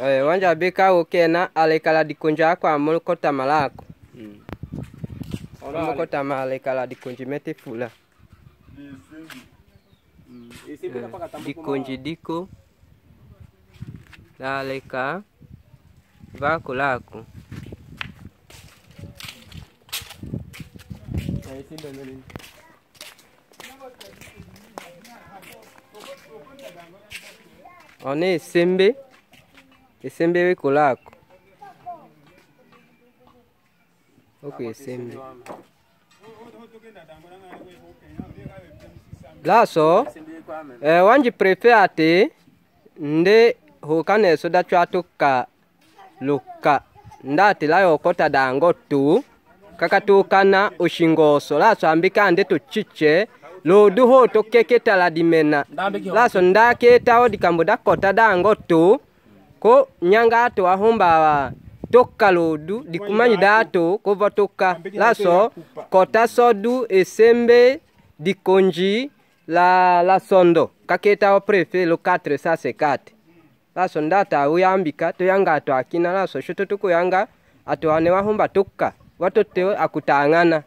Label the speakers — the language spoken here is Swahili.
Speaker 1: eh, wanja be kawo kena alekala dikonja ako amolokota mala ako mm. omokota ma alekala dikonji mɛ tɛ fu la mm. eh, dikonji diko la aleka va ako la eh, ako ɔne esembe isembe weko lako esembe laso eh, wanji prefe ate nde hukana eso dacwatuka luka nda ndati layokota dango tu kakatukana ushingoso laso ambika ande tucice loduho tokeketala dimena laso ndaketawo dikambo dakota dango tu ko nyanga ato ahombawa toka lodu dikumanyi dato kova toka laso kota sodu esembe dikonji la, la sondo o prefe lo 4 sa sekate laso ndata to toyanga ato akina laso sho totukuyanga ato ane wahomba toka watote akutang'ana